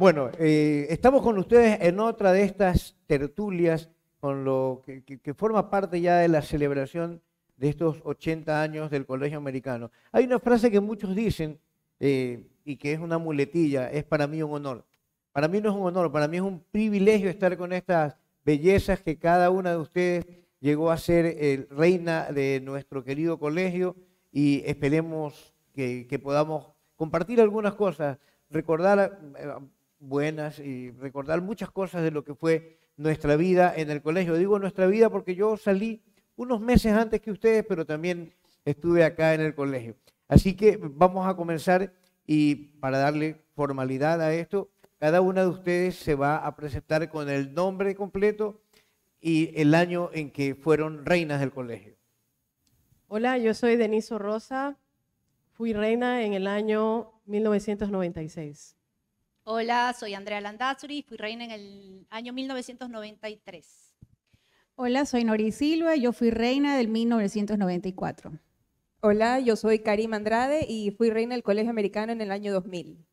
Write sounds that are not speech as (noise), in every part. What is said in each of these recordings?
Bueno, eh, estamos con ustedes en otra de estas tertulias con lo que, forma parte ya de la celebración de estos 80 años del Colegio Americano. Hay una frase que muchos dicen eh, y que es una muletilla, es para mí un honor. Para mí no es un honor, para mí es un privilegio estar con estas bellezas que cada una de ustedes llegó a ser eh, reina de nuestro querido colegio y esperemos que podamos compartir algunas cosas, recordar buenas y recordar muchas cosas de lo que fue nuestra vida en el colegio. Digo nuestra vida porque yo salí unos meses antes que ustedes, pero también estuve acá en el colegio. Así que vamos a comenzar y para darle formalidad a esto, cada una de ustedes se va a presentar con el nombre completo y el año en que fueron reinas del colegio. Hola, yo soy Deniso Rosa, fui reina en el año 1996. Hola, soy Andrea Landazuri, fui reina en el año 1993. Hola, soy Nori Silva, yo fui reina del 1994. Hola, yo soy Karim Andrade y fui reina del Colegio Americano en el año 2000.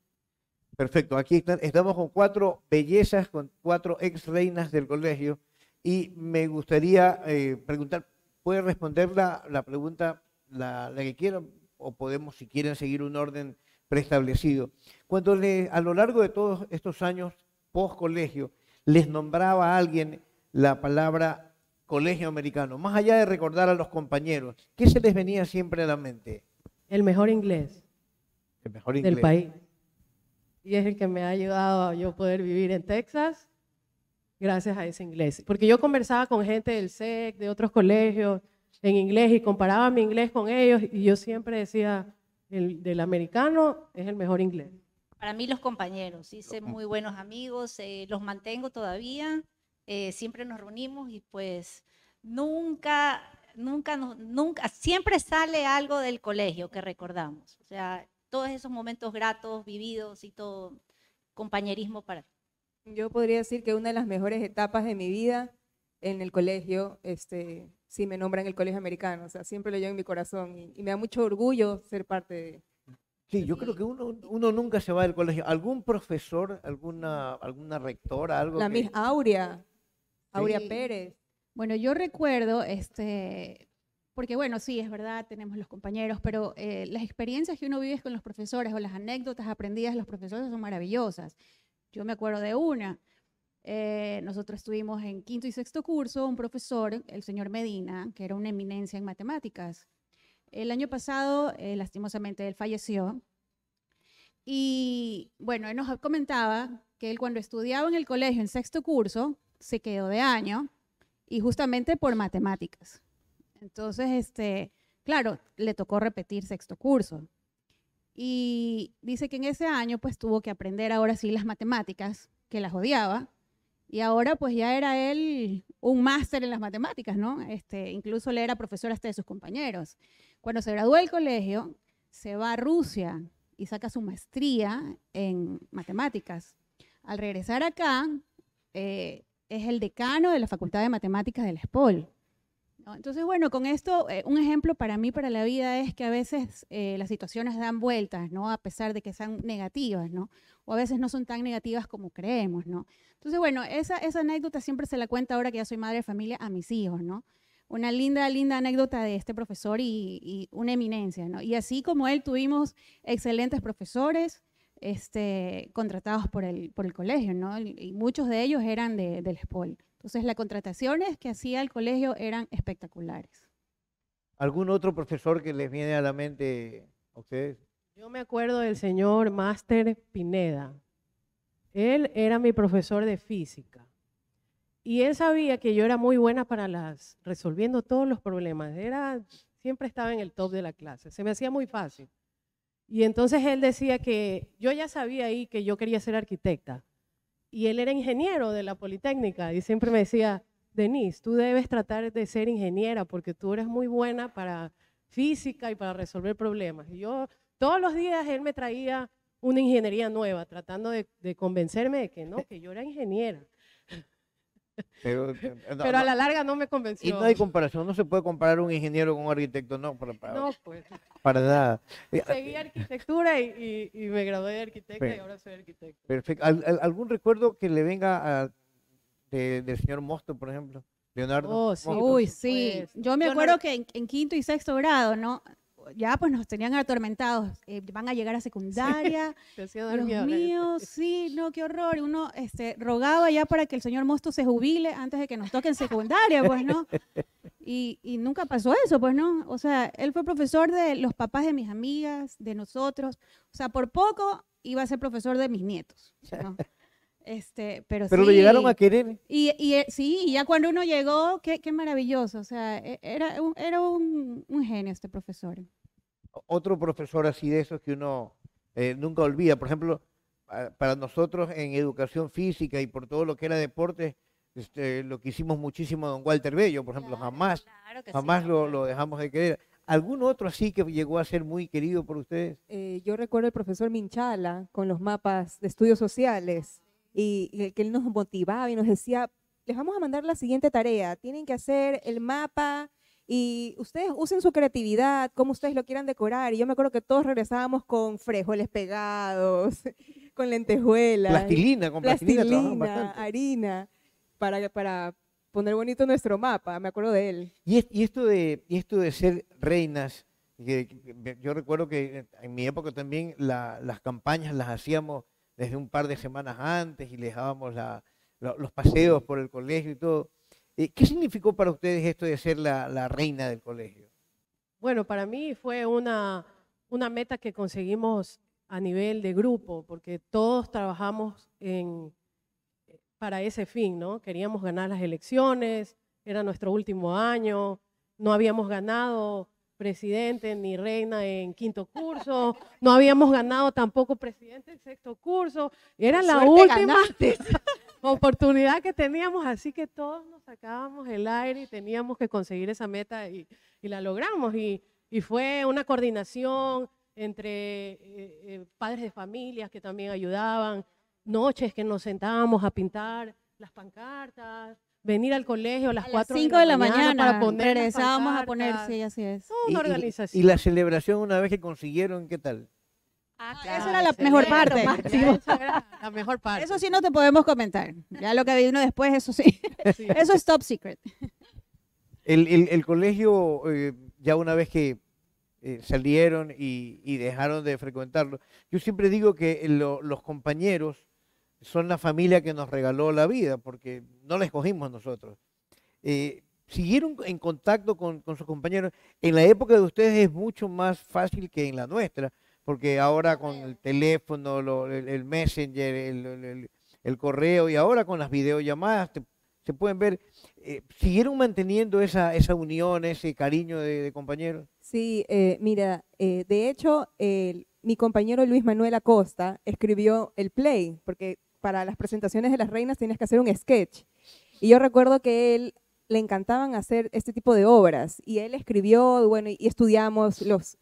Perfecto, aquí estamos con cuatro bellezas, con cuatro ex reinas del colegio y me gustaría eh, preguntar, ¿puede responder la, pregunta la, la que quieran o podemos, si quieren, seguir un orden? preestablecido. Cuando le, a lo largo de todos estos años post colegio les nombraba a alguien la palabra colegio americano, más allá de recordar a los compañeros, ¿qué se les venía siempre a la mente? El mejor inglés. El mejor inglés. Del país. Y es el que me ha ayudado a yo poder vivir en Texas gracias a ese inglés. Porque yo conversaba con gente del SEC, de otros colegios, en inglés y comparaba mi inglés con ellos y yo siempre decía, el, del americano es el mejor inglés. Para mí los compañeros, hice muy buenos amigos, eh, los mantengo todavía, eh, siempre nos reunimos y pues nunca, nunca, nunca, siempre sale algo del colegio que recordamos. O sea, todos esos momentos gratos, vividos y todo, compañerismo para Yo podría decir que una de las mejores etapas de mi vida en el colegio, este, si me nombran el Colegio Americano. O sea, siempre lo llevo en mi corazón y, me da mucho orgullo ser parte de... Sí, yo creo que uno, uno nunca se va del colegio. ¿Algún profesor, alguna, alguna rectora, algo? La que... Miss Aurea, Aurea Pérez. Bueno, yo recuerdo, este, porque bueno, sí, es verdad, tenemos los compañeros, pero eh, las experiencias que uno vive con los profesores o las anécdotas aprendidas de los profesores son maravillosas. Yo me acuerdo de una, eh, nosotros estuvimos en quinto y sexto curso un profesor, el señor Medina, que era una eminencia en matemáticas. El año pasado, eh, lastimosamente, él falleció. Y bueno, él nos comentaba que él cuando estudiaba en el colegio en sexto curso, se quedó de año y justamente por matemáticas. Entonces, este, claro, le tocó repetir sexto curso. Y dice que en ese año pues tuvo que aprender ahora sí las matemáticas, que las odiaba, y ahora pues ya era él un máster en las matemáticas, ¿no? Este, incluso le era profesor hasta de sus compañeros. Cuando se graduó del colegio, se va a Rusia y saca su maestría en matemáticas. Al regresar acá, eh, es el decano de la Facultad de Matemáticas la ESPOL. Entonces, bueno, con esto, eh, un ejemplo para mí, para la vida, es que a veces eh, las situaciones dan vueltas, ¿no? A pesar de que sean negativas, ¿no? O a veces no son tan negativas como creemos, ¿no? Entonces, bueno, esa, anécdota siempre se la cuenta ahora que ya soy madre de familia a mis hijos, ¿no? Una linda, linda anécdota de este profesor y, y una eminencia, ¿no? Y así como él tuvimos excelentes profesores, este, contratados por el, por el colegio, ¿no? Y muchos de ellos eran del SPOL. Entonces, las contrataciones que hacía el colegio eran espectaculares. ¿Algún otro profesor que les viene a la mente a ustedes? Yo me acuerdo del señor Master Pineda. Él era mi profesor de física. Y él sabía que yo era muy buena para las, resolviendo todos los problemas. Era, siempre estaba en el top de la clase. Se me hacía muy fácil. Y entonces él decía que yo ya sabía ahí que yo quería ser arquitecta. Y él era ingeniero de la Politécnica y siempre me decía, Denise, tú debes tratar de ser ingeniera porque tú eres muy buena para física y para resolver problemas. Y yo, todos los días él me traía una ingeniería nueva, tratando de, convencerme de que no, eh, que yo era ingeniera. (laughs) Eh, Pero, a la larga no me convenció. Y no hay comparación, no se puede comparar un ingeniero con un arquitecto, no, para, pues. nada. Seguí eh, arquitectura y, y, me gradué de arquitecta y ahora soy arquitecto. Perfecto. algún recuerdo que le venga a, del señor Mosto, por ejemplo? Leonardo. Oh, sí. Uy, sí. yo me acuerdo que en, quinto y sexto grado, ¿no? ya pues nos tenían atormentados, eh, van a llegar a secundaria, (laughs) sí, Dios sí, no, qué horror, uno este, rogaba ya para que el señor Mosto se jubile antes de que nos toque en secundaria, pues no, y, nunca pasó eso, pues no, o sea, él fue profesor de los papás de mis amigas, de nosotros, o sea, por poco iba a ser profesor de mis nietos, (laughs) Este, pero, lo llegaron a querer. Y, eh, sí, y ya cuando uno llegó, qué, maravilloso. O sea, e, era, era un, un genio este profesor otro profesor así de esos que uno eh, nunca olvida. Por ejemplo, para nosotros en educación física y por todo lo que era deporte, este, lo que hicimos muchísimo don Walter Bello, por ejemplo, jamás, jamás lo, dejamos de querer. ¿Algún otro así que llegó a ser muy querido por ustedes? Eh, yo recuerdo el profesor Minchala con los mapas de estudios sociales y que él nos motivaba y nos decía, les vamos a mandar la siguiente tarea, tienen que hacer el mapa y ustedes usen su creatividad, como ustedes lo quieran decorar. Y yo me acuerdo que todos regresábamos con frejoles pegados, (laughs) con lentejuelas. Plastilina, con plastilina, plastilina harina, para, poner bonito nuestro mapa, me acuerdo de él. Y, esto, de, ser reinas, yo recuerdo que en mi época también las campañas las hacíamos desde un par de semanas antes y les dábamos los paseos por el colegio y todo. Eh, ¿Qué significó para ustedes esto de ser la, reina del colegio? Bueno, para mí fue una, meta que conseguimos a nivel de grupo, porque todos trabajamos para ese fin, ¿no? Queríamos ganar las elecciones, era nuestro último año, no habíamos ganado presidente ni reina en quinto curso, no habíamos ganado tampoco presidente en sexto curso, era la última. (laughs) oportunidad que teníamos, así que todos nos sacábamos el aire y teníamos que conseguir esa meta y, la logramos. Y, fue una coordinación entre eh, eh, padres de familias que también ayudaban, noches que nos sentábamos a pintar las pancartas, venir al colegio a las 4 de la, mañana, para poner regresábamos a ponerse, sí, así es. y la celebración una vez que consiguieron, ¿qué tal? Ah, (laughs) esa era la mejor parte. la mejor parte. Eso sí no te podemos comentar. Ya lo que vino después, eso (laughs) sí. Eso es top secret. El, el, colegio, eh, ya una vez que eh, salieron y, y, dejaron de frecuentarlo, yo siempre digo que eh, los compañeros son la familia que nos regaló la vida, porque no la escogimos nosotros. siguieron en contacto con, con sus compañeros. En la época de ustedes es mucho más fácil que en la nuestra, porque ahora con el teléfono, el, messenger, el, correo y ahora con las videollamadas se pueden ver, eh, ¿siguieron manteniendo esa, esa unión, ese cariño de, compañeros? Sí, eh, mira, eh, de hecho, mi compañero Luis Manuel Acosta escribió el play, porque para las presentaciones de las reinas tienes que hacer un sketch. Y yo recuerdo que él le encantaban hacer este tipo de obras y él escribió, bueno, y estudiamos los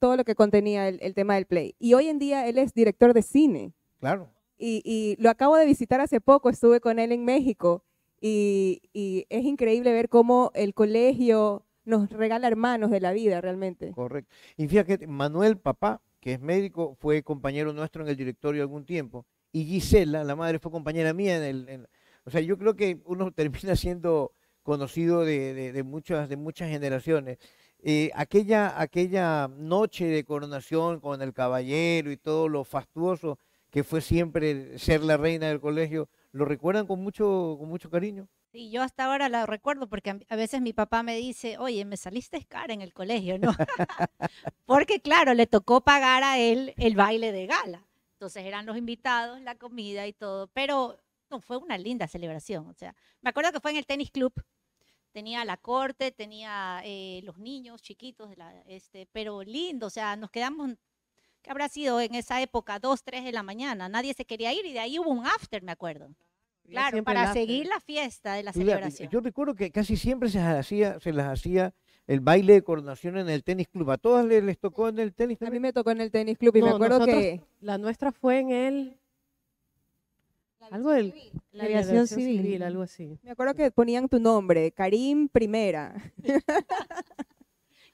todo lo que contenía el, tema del play. Y hoy en día él es director de cine. Claro. Y, lo acabo de visitar hace poco, estuve con él en México y, es increíble ver cómo el colegio nos regala hermanos de la vida realmente. Correcto. Y fíjate, Manuel, papá, que es médico, fue compañero nuestro en el directorio algún tiempo, y Gisela, la madre, fue compañera mía en el... o sea, yo creo que uno termina siendo conocido de, de, muchas, de muchas generaciones. Eh, aquella, aquella noche de coronación con el caballero y todo lo fastuoso que fue siempre ser la reina del colegio, ¿lo recuerdan con mucho, con mucho cariño? Sí, yo hasta ahora la recuerdo porque a veces mi papá me dice, oye, me saliste cara en el colegio, ¿no? (laughs) (laughs) porque claro, le tocó pagar a él el baile de gala. Entonces eran los invitados, la comida y todo, pero fue una linda celebración. O sea, me acuerdo que fue en el tenis club, tenía la corte, tenía eh, los niños chiquitos, este, pero lindo, o sea, nos quedamos, que habrá sido en esa época? Dos, tres de la mañana, nadie se quería ir y de ahí hubo un after, me acuerdo. Claro, para seguir la fiesta de la celebración. Yo, recuerdo que casi siempre se las hacía, se las hacía el baile de coronación en el tenis club. ¿A todas les, tocó en el tenis club? A mí me tocó en el tenis club y me acuerdo que... La nuestra fue en el algo de la aviación civil. algo así. Me acuerdo que ponían tu nombre, Karim Primera. (laughs)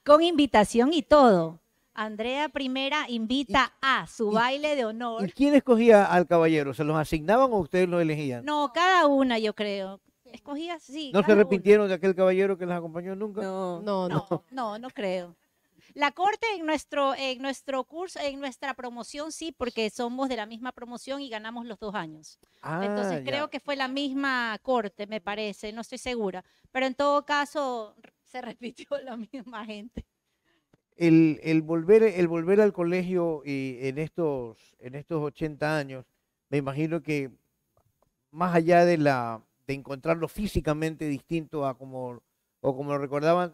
Con invitación y todo. Andrea Primera invita a su baile de honor. ¿Y quién escogía al caballero? ¿Se los asignaban o ustedes los elegían? No, cada una, yo creo. Escogía, sí. ¿No se arrepintieron de aquel caballero que les acompañó nunca? no, no, no, no, no creo. La corte en nuestro, en nuestro curso, en nuestra promoción, sí, porque somos de la misma promoción y ganamos los dos años. Ah, Entonces creo que fue la misma corte, me parece, no estoy segura. Pero en todo caso, se (laughs) repitió la misma gente. El, volver, el volver al colegio y en estos, en estos 80 años, me imagino que más allá de la de encontrarlo físicamente distinto a como o como lo recordaban,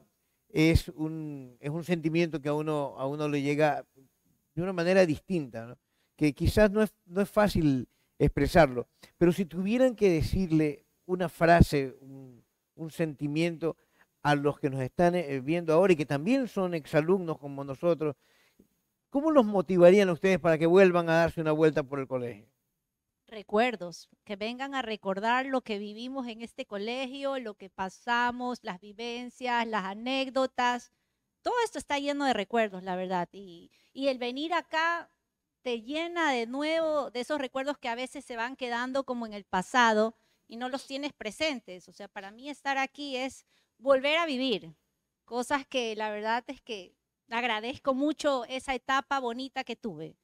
es un, es un sentimiento que a uno, a uno le llega de una manera distinta, que quizás no es, fácil expresarlo, pero si tuvieran que decirle una frase, un, sentimiento a los que nos están eh, viendo ahora y que también son exalumnos como nosotros, ¿cómo los motivarían ustedes para que vuelvan a darse una vuelta por el colegio? recuerdos, que vengan a recordar lo que vivimos en este colegio, lo que pasamos, las vivencias, las anécdotas. Todo esto está lleno de recuerdos, la verdad. Y, el venir acá te llena de nuevo de esos recuerdos que a veces se van quedando como en el pasado y no los tienes presentes. O sea, para mí estar aquí es volver a vivir cosas que la verdad es que agradezco mucho esa etapa bonita que tuve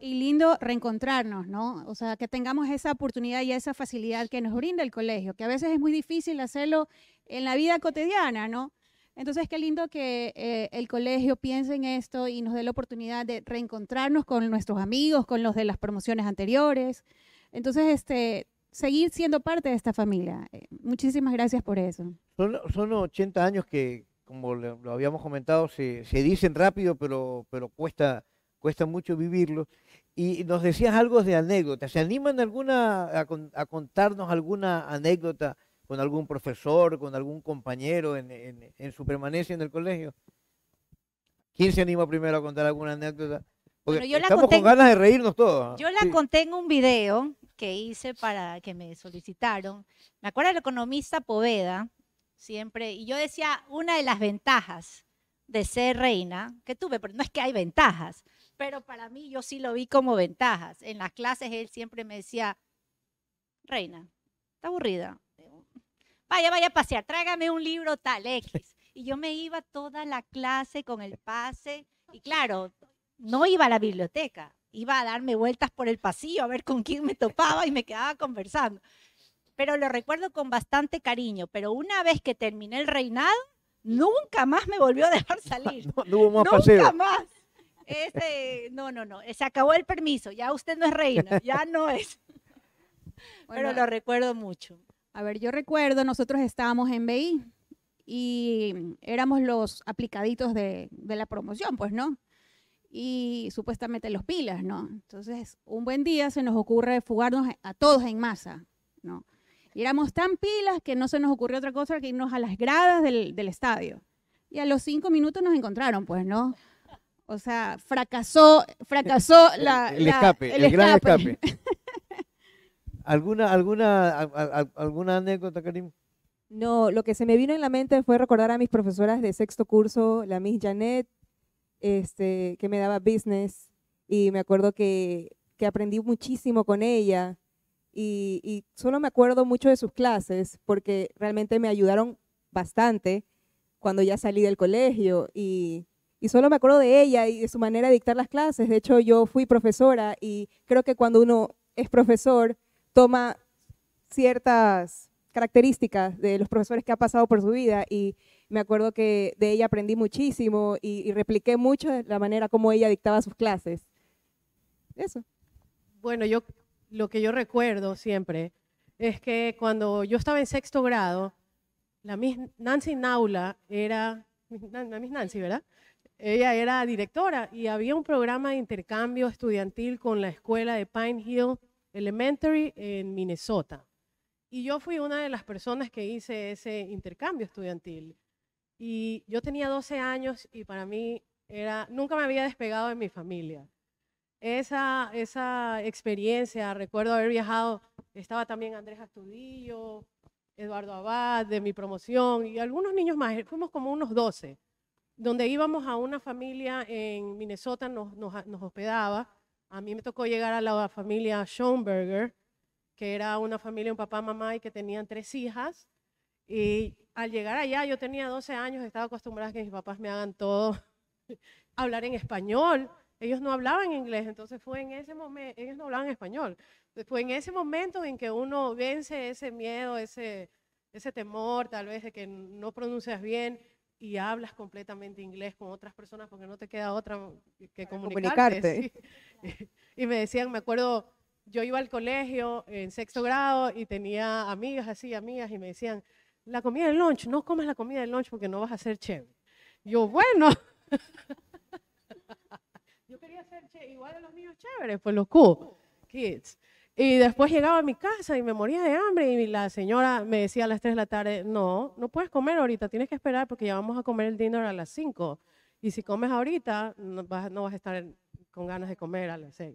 y lindo reencontrarnos, ¿no? O sea, que tengamos esa oportunidad y esa facilidad que nos brinda el colegio, que a veces es muy difícil hacerlo en la vida cotidiana, ¿no? Entonces, qué lindo que eh, el colegio piense en esto y nos dé la oportunidad de reencontrarnos con nuestros amigos, con los de las promociones anteriores. Entonces, este, seguir siendo parte de esta familia. Eh, muchísimas gracias por eso. Son, son 80 años que, como lo, habíamos comentado, se, se, dicen rápido, pero, pero cuesta cuesta mucho vivirlo. Y nos decías algo de anécdota ¿Se animan alguna a, contarnos alguna anécdota con algún profesor, con algún compañero en, su permanencia en el colegio? ¿Quién se anima primero a contar alguna anécdota? Porque estamos con ganas de reírnos todos. ¿ah? Yo la conté en un video que hice para que me solicitaron. Me acuerdo del economista Poveda, siempre, y yo decía una de las ventajas de ser reina que tuve, pero no es que hay ventajas, pero para mí yo sí lo vi como ventajas. En las clases él siempre me decía, Reina, está aburrida. Vaya, vaya a pasear, tráigame un libro tal X. (laughs) Y yo me iba toda la clase con el pase y claro, no iba a la biblioteca, iba a darme vueltas por el pasillo a ver con quién me topaba y me quedaba conversando. Pero lo recuerdo con bastante cariño, pero una vez que terminé el reinado, nunca más me volvió a dejar (laughs) salir. nunca más. Este, no, no, no, se acabó el permiso, ya usted no es reina, ya no es. (laughs) Pero lo recuerdo mucho. A ver, yo recuerdo, nosotros estábamos en BI y éramos los aplicaditos de, la promoción, pues, ¿no? Y supuestamente los pilas, ¿no? Entonces, un buen día se nos ocurre fugarnos a todos en masa, ¿no? Y éramos tan pilas que no se nos ocurrió otra cosa que irnos a las gradas del estadio. Y a los cinco minutos nos encontraron, pues, ¿no? O sea, fracasó, fracasó la, el, escape, el, gran escape. (laughs) ¿Alguna, alguna, alguna anécdota, Karim? No, lo que se me vino en la mente fue recordar a mis profesoras de sexto curso, la Miss Janet, este, que me daba business, y me acuerdo que, aprendí muchísimo con ella, y, y solo me acuerdo mucho de sus clases, porque realmente me ayudaron bastante cuando ya salí del colegio, y y solo me acuerdo de ella y de su manera de dictar las clases. De hecho, yo fui profesora y creo que cuando uno es profesor, toma ciertas características de los profesores que ha pasado por su vida y me acuerdo que de ella aprendí muchísimo y, repliqué mucho la manera como ella dictaba sus clases. Eso. Bueno, yo lo que yo recuerdo siempre es que cuando yo estaba en sexto grado, la Miss Nancy Naula era, (laughs) la Miss Nancy, ¿verdad? Ella era directora y había un programa de intercambio estudiantil con la escuela de Pine Hill Elementary en Minnesota. Y yo fui una de las personas que hice ese intercambio estudiantil. Y yo tenía 12 años y para mí era, nunca me había despegado de mi familia. Esa, esa experiencia, recuerdo haber viajado, estaba también Andrés Astudillo, Eduardo Abad, de mi promoción, y algunos niños más, fuimos como unos 12 donde íbamos a una familia en Minnesota, nos, nos, hospedaba. A mí me tocó llegar a la familia Schoenberger, que era una familia, un papá, mamá y que tenían tres hijas. Y al llegar allá, yo tenía 12 años, estaba acostumbrada a que mis papás me hagan todo, (laughs) hablar en español. Ellos no hablaban inglés, entonces fue en ese momento, ellos no hablaban español. Fue en ese momento en que uno vence ese miedo, ese, ese temor, tal vez de que no pronuncias bien y hablas completamente inglés con otras personas porque no te queda otra que comunicarte. (laughs) Y me decían, me acuerdo, yo iba al colegio en sexto grado y tenía amigas así, amigas, y me decían, la comida del lunch, no comas la comida del lunch porque no vas a ser chévere. Yo, bueno, (laughs) yo quería ser igual a los niños chéveres, pues los cool kids. Y después llegaba a mi casa y me moría de hambre y la señora me decía a las 3 de la tarde, no, no puedes comer ahorita, tienes que esperar porque ya vamos a comer el dinner a las 5. Y si comes ahorita, no vas, no vas a estar con ganas de comer a las 6.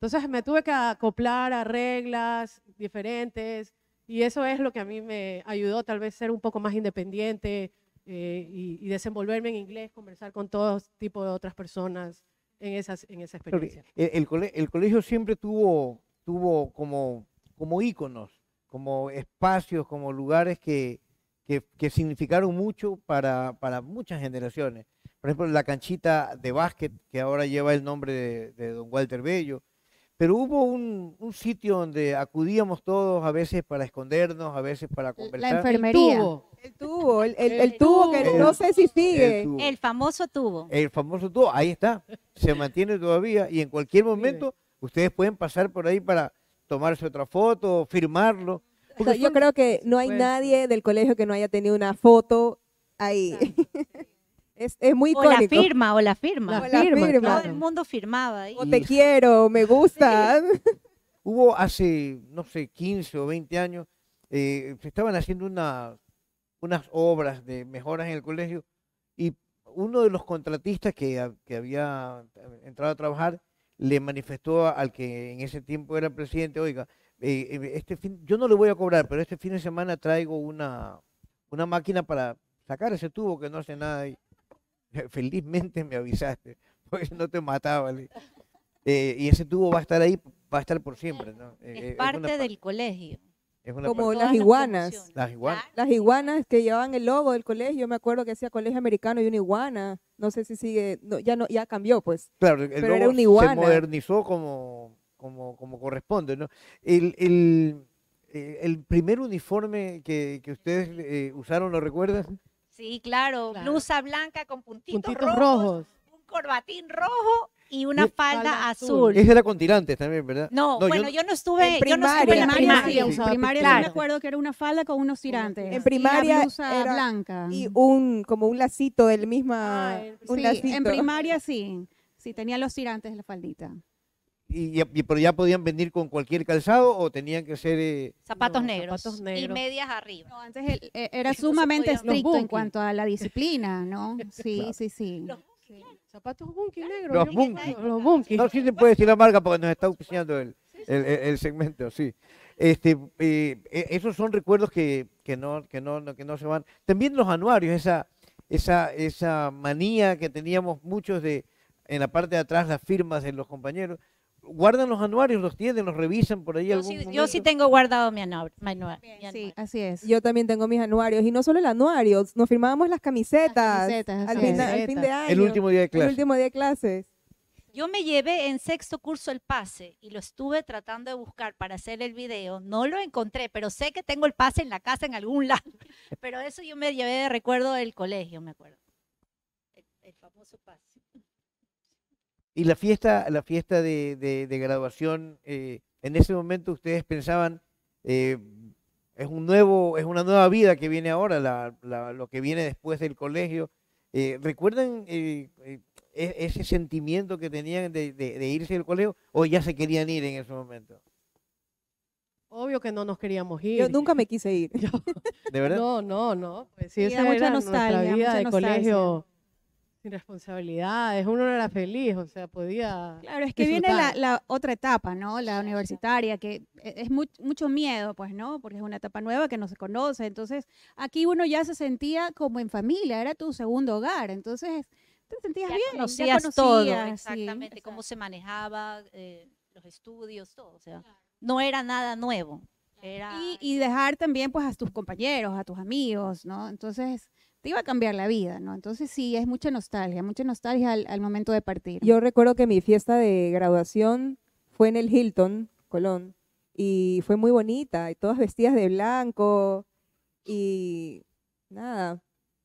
Entonces me tuve que acoplar a reglas diferentes y eso es lo que a mí me ayudó tal vez ser un poco más independiente eh, y, desenvolverme en inglés, conversar con todo tipo de otras personas en, esas, en esa experiencia. El, el colegio siempre tuvo tuvo como, como íconos, como espacios, como lugares que, que, significaron mucho para, para, muchas generaciones. Por ejemplo, la canchita de básquet, que ahora lleva el nombre de, don Walter Bello. Pero hubo un, un, sitio donde acudíamos todos, a veces para escondernos, a veces para conversar. La enfermería. El tubo, el el tubo que no sé si sigue. El, famoso tubo. El famoso tubo, ahí está. Se (laughs) mantiene todavía y en cualquier momento Ustedes pueden pasar por ahí para tomarse otra foto, firmarlo. O yo creo que no hay nadie del colegio que no haya tenido una foto ahí. (laughs) es, muy icónico. O la firma, o la firma. Todo el mundo firmaba ahí. O te quiero, me gusta. (laughs) Hubo hace, no sé, 15 o 20 años, eh, se estaban haciendo una, unas obras de mejoras en el colegio y uno de los contratistas que había entrado a trabajar le manifestó al que en ese tiempo era presidente, oiga, eh, eh, este fin, yo no le voy a cobrar, pero este fin de semana traigo una, máquina para sacar ese tubo que no hace nada. Y, (laughs) felizmente me avisaste, (laughs) porque no te mataba. Eh, y ese tubo va a estar ahí, va a estar por siempre. es parte del colegio como las iguanas. Las iguanas. que llevaban el logo del colegio. me acuerdo que hacía colegio americano y una iguana. No sé si sigue, ya no, ya cambió pues. Claro, el Pero logo iguana. se modernizó como, como, corresponde. ¿no? El, eh, primer uniforme que, ustedes eh, usaron, ¿lo recuerdas? Sí, claro, Blusa blanca con puntitos, rojos, Un corbatín rojo y una falda azul. Esa era con tirantes también, ¿verdad? No, bueno, yo no estuve, en yo no en primaria. primaria. sí, me acuerdo que era una falda con unos tirantes. En primaria blanca. Y un, como un lacito del mismo... Ah, sí, en primaria sí. Sí, tenía los tirantes de la faldita. Y, pero ya podían venir con cualquier calzado o tenían que ser... Eh, zapatos, negros y medias arriba. No, antes e, era (laughs) sumamente estricto en cuanto a la disciplina, ¿no? (laughs) Sí, sí, sí. Zapatos Bunky negros. Los Bunky. No, se puede decir la marca porque nos está auspiciando el, segmento, sí. Este, eh, esos son recuerdos que, no, no, que no se van. También los anuarios, esa, esa, esa manía que teníamos muchos de en la parte de atrás las firmas de los compañeros guardan los anuarios, los tienen, los revisan por ahí. Yo, sí, yo sí tengo guardado mi, anuario. Sí, así es. Yo también tengo mis anuarios y no solo el anuario, nos firmábamos las camisetas, las camisetas al, fin, de año. El último día de clases. El último día de clases. Yo me llevé en sexto curso el pase y lo estuve tratando de buscar para hacer el video. No lo encontré, pero sé que tengo el pase en la casa en algún (laughs) lado. Pero eso yo me llevé de recuerdo del colegio, me acuerdo. el famoso pase. Y la fiesta, la fiesta de, graduación, eh, en ese momento ustedes pensaban, eh, es, un nuevo, es una nueva vida que viene ahora, lo que viene después del colegio. Eh, ¿Recuerdan e-, ese sentimiento que tenían de, irse del colegio o ya se querían ir en ese momento? Obvio que no nos queríamos ir. Yo nunca me (laughs) quise ir. ¿De verdad? No, no, no. Pues sí, esa era mucha nostalgia, vida de colegio responsabilidades, uno era feliz, o sea, podía... Claro, es que viene la, otra etapa, ¿no? La universitaria, que e, es mucho miedo, pues, ¿no? Porque es una etapa nueva que no se conoce, entonces aquí uno ya se sentía como en familia, era tu segundo hogar, entonces te sentías bien, conocías, ya conocías todo, exactamente, cómo se manejaba, eh, los estudios, todo, o sea, no era nada nuevo. y, dejar también pues a tus compañeros, a tus amigos, ¿no? Entonces, iba a cambiar la vida, ¿no? Entonces sí, es mucha nostalgia, mucha nostalgia al, momento de partir. Yo recuerdo que mi fiesta de graduación fue en el Hilton, Colón, y fue muy bonita, y todas vestidas de blanco, y nada,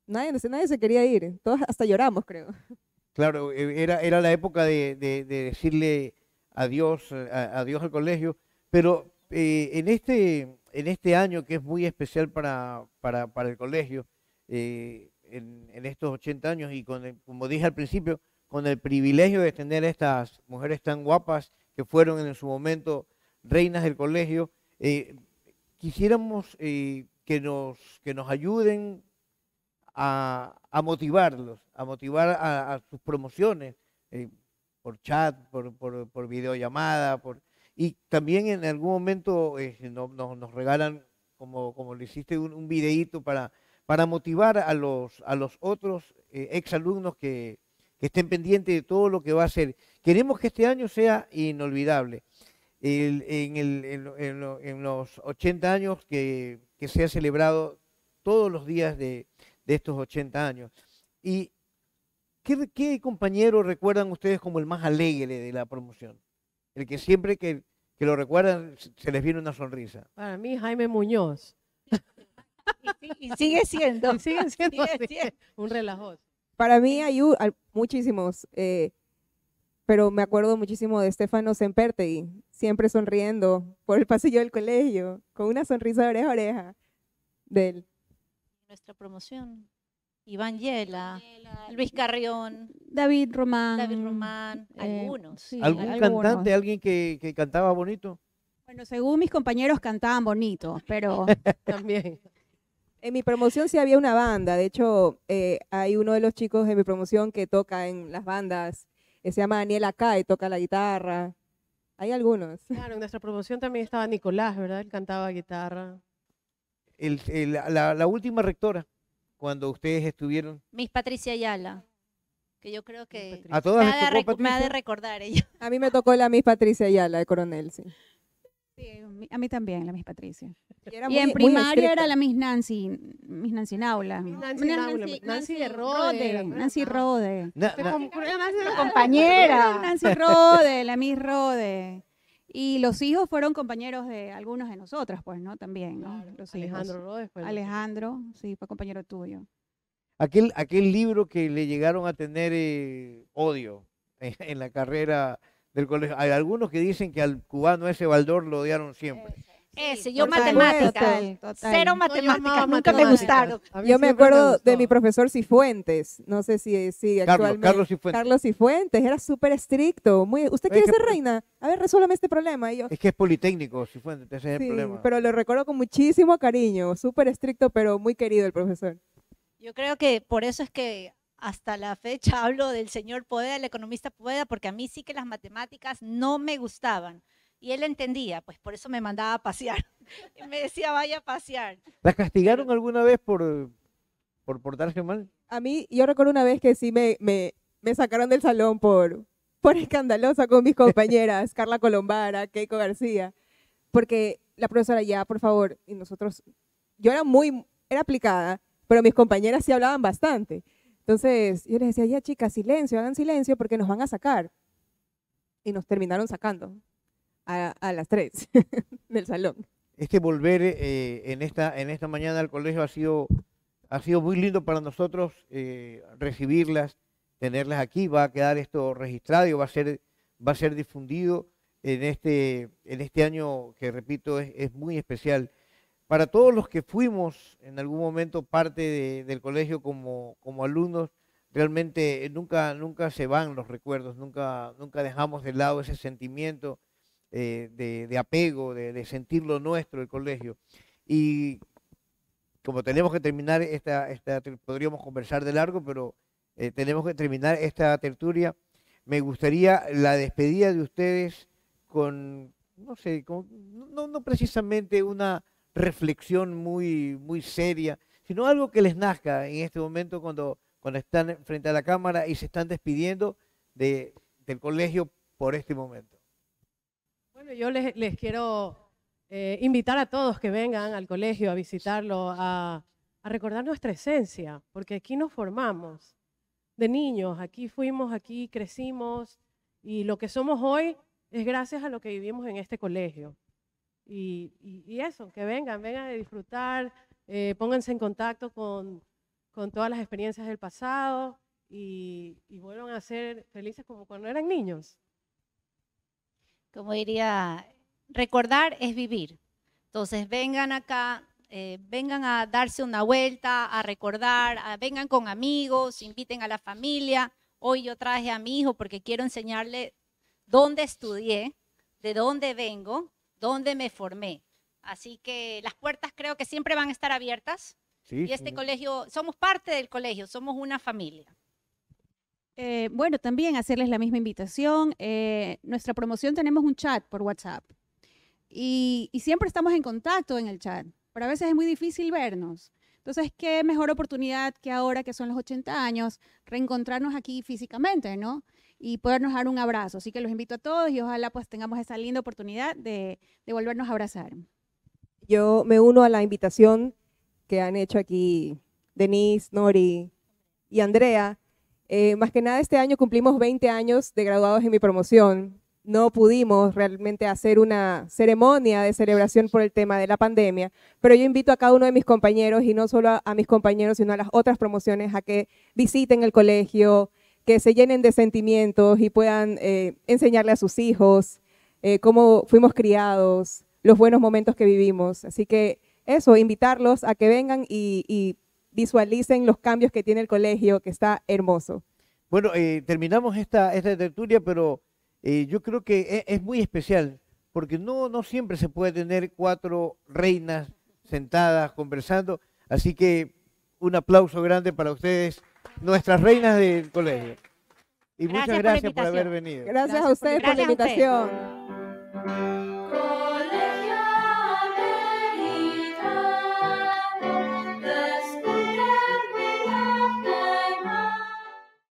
nadie, nadie se quería ir, todas hasta lloramos, creo. Claro, eh, era, era la época de, decirle adiós, eh, adiós al colegio, pero eh, en, este, en este año que es muy especial para, para, para el colegio, eh, en, estos 80 años y con como dije al principio, con el privilegio de tener estas mujeres tan guapas que fueron en su momento reinas del colegio, eh, quisiéramos eh, que, nos, que nos ayuden a, motivarlos, a motivar a, sus promociones por chat, por, videollamada, por, y también en algún momento nos regalan, como, como lo hiciste, un videíto para para motivar a los, a los otros eh, exalumnos que, que estén pendientes de todo lo que va a ser. Queremos que este año sea inolvidable. en, los 80 años que, que, se ha celebrado todos los días de, de estos 80 años. ¿Y qué, qué, compañero recuerdan ustedes como el más alegre de la promoción? El que siempre que, que lo recuerdan se les viene una sonrisa. Para mí, Jaime Muñoz. (laughs) Y, sigue siendo. un relajo. Para mí hay muchísimos, eh, pero me acuerdo muchísimo de Estefano Sempertegui, siempre sonriendo por el pasillo del colegio, con una sonrisa de oreja a oreja de él. Nuestra promoción. Iván Yela, Luis Carrión, David Román, David Román, algunos. ¿Algún cantante, alguien que, que cantaba bonito? Bueno, según mis compañeros cantaban bonito, pero (laughs) también. En mi promoción sí había una banda. De hecho, eh, hay uno de los chicos de mi promoción que toca en las bandas. Que eh, se llama Daniel Acá y toca la guitarra. Hay algunos. Claro, en nuestra promoción también estaba Nicolás, ¿verdad? Él cantaba guitarra. la, última rectora, cuando ustedes estuvieron. Miss Patricia Ayala. Que yo creo que. ¿A todas me, de, recordar ella. A mí me tocó la Miss Patricia Ayala de Coronel, sí. Sí, a mí también, la Miss Patricia. Y, en primaria era la Miss Nancy, Miss Nancy Naula. Nancy, Naula, Rode. Nancy Rode. compañera. Nancy Rode, la Miss Rode. Y los hijos fueron compañeros de algunos de nosotras, pues, ¿no? También, ¿no? Alejandro Rode fue Alejandro, sí, fue compañero tuyo. Aquel, aquel libro que le llegaron a tener eh, odio en la carrera colegio. Hay algunos que dicen que al cubano ese Valdor, lo odiaron siempre. Ese, yo matemáticas. Cero matemáticas, nunca me gustaron. Yo me acuerdo de mi profesor Cifuentes, no sé si, si Carlos, actualmente. Carlos Cifuentes. Carlos Cifuentes, era súper estricto. Muy, ¿Usted quiere ser reina? A ver, resuélvame este problema. es que es politécnico, Cifuentes, ese es el problema. Pero lo recuerdo con muchísimo cariño, súper estricto, pero muy querido el profesor. Yo creo que por eso es que hasta la fecha hablo del señor Poeda, el economista Poeda, porque a mí sí que las matemáticas no me gustaban. Y él entendía, pues por eso me mandaba a pasear. (laughs) Y me decía, vaya a pasear. ¿Las castigaron alguna vez por, por portarse mal? A mí, yo recuerdo una vez que sí me, me, sacaron del salón por, por escandalosa con mis compañeras, (laughs) Carla Colombara, Keiko García, porque la profesora ya, por favor, y nosotros, yo era muy, era aplicada, pero mis compañeras sí hablaban bastante. Entonces yo les decía, ya chicas, silencio, hagan silencio porque nos van a sacar. Y nos terminaron sacando a, las tres (laughs) del salón. Este volver eh, en, esta, en esta mañana al colegio ha sido, ha sido muy lindo para nosotros eh, recibirlas, tenerlas aquí. Va a quedar esto registrado y va a ser, va a ser difundido en este, en este año que, repito, es, es muy especial. Para todos los que fuimos en algún momento parte del colegio como, como alumnos, realmente eh, nunca, nunca se van los recuerdos, nunca, nunca dejamos de lado ese sentimiento eh, de, apego, de, sentir lo nuestro, el colegio. Y como tenemos que terminar esta, esta podríamos conversar de largo, pero eh, tenemos que terminar esta tertulia, me gustaría la despedida de ustedes con, no sé, no precisamente una, reflexión muy, muy seria, sino algo que les nazca en este momento cuando, cuando están frente a la cámara y se están despidiendo de, del colegio por este momento. Bueno, yo les, quiero eh, invitar a todos que vengan al colegio a visitarlo, a recordar nuestra esencia, porque aquí nos formamos de niños, aquí fuimos, aquí crecimos y lo que somos hoy es gracias a lo que vivimos en este colegio. Y, eso, que vengan, vengan a disfrutar, eh, pónganse en contacto con, todas las experiencias del pasado y, vuelvan a ser felices como cuando eran niños. Como diría, recordar es vivir. Entonces vengan acá, eh, vengan a darse una vuelta, a recordar, vengan con amigos, inviten a la familia. Hoy yo traje a mi hijo porque quiero enseñarle dónde estudié, de dónde vengo dónde me formé. Así que las puertas creo que siempre van a estar abiertas. y este colegio, somos parte del colegio, somos una familia. Eh, bueno, también hacerles la misma invitación. Eh, nuestra promoción tenemos un chat por WhatsApp y, y, siempre estamos en contacto en el chat, pero a veces es muy difícil vernos. Entonces, qué mejor oportunidad que ahora que son los 80 años, reencontrarnos aquí físicamente, ¿no? y podernos dar un abrazo. Así que los invito a todos y ojalá pues tengamos esa linda oportunidad de, de volvernos a abrazar. Yo me uno a la invitación que han hecho aquí Denise, Nori y Andrea. Eh, más que nada este año cumplimos 20 años de graduados en mi promoción. No pudimos realmente hacer una ceremonia de celebración por el tema de la pandemia, pero yo invito a cada uno de mis compañeros, y no solo a mis compañeros, sino a las otras promociones, a que visiten el colegio, que se llenen de sentimientos y puedan eh, enseñarle a sus hijos eh, cómo fuimos criados, los buenos momentos que vivimos. Así que eso, invitarlos a que vengan y, visualicen los cambios que tiene el colegio, que está hermoso. Bueno, eh, terminamos esta, esta tertulia, pero yo creo que e, es, muy especial, porque no, no siempre se puede tener cuatro reinas sentadas conversando, así que un aplauso grande para ustedes nuestras reinas del colegio. Y muchas gracias por, haber venido. Gracias a ustedes por la invitación.